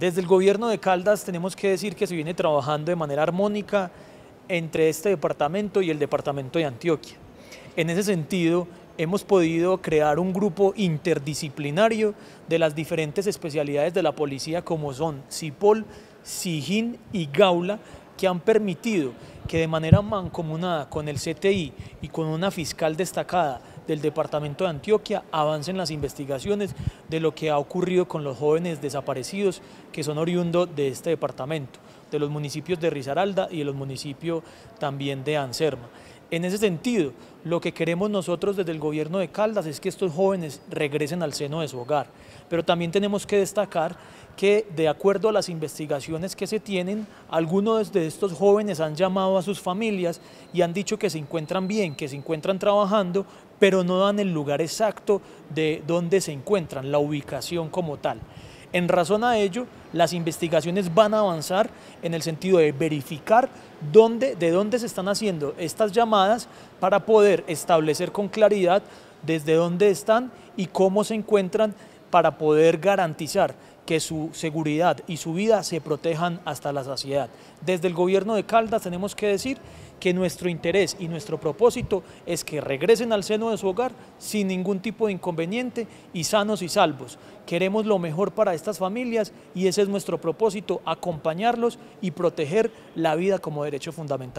Desde el gobierno de Caldas tenemos que decir que se viene trabajando de manera armónica entre este departamento y el departamento de Antioquia. En ese sentido, hemos podido crear un grupo interdisciplinario de las diferentes especialidades de la policía como son CIPOL, SIGIN y GAULA, que han permitido que de manera mancomunada con el CTI y con una fiscal destacada del Departamento de Antioquia avancen las investigaciones de lo que ha ocurrido con los jóvenes desaparecidos que son oriundos de este departamento, de los municipios de Risaralda y de los municipios también de Anserma. En ese sentido, lo que queremos nosotros desde el gobierno de Caldas es que estos jóvenes regresen al seno de su hogar, pero también tenemos que destacar que de acuerdo a las investigaciones que se tienen, algunos de estos jóvenes han llamado a sus familias y han dicho que se encuentran bien, que se encuentran trabajando, pero no dan el lugar exacto de dónde se encuentran, la ubicación como tal. En razón a ello, las investigaciones van a avanzar en el sentido de verificar dónde, de dónde se están haciendo estas llamadas para poder establecer con claridad desde dónde están y cómo se encuentran para poder garantizar que su seguridad y su vida se protejan hasta la saciedad. Desde el gobierno de Caldas tenemos que decir que nuestro interés y nuestro propósito es que regresen al seno de su hogar sin ningún tipo de inconveniente y sanos y salvos. Queremos lo mejor para estas familias y ese es nuestro propósito, acompañarlos y proteger la vida como derecho fundamental.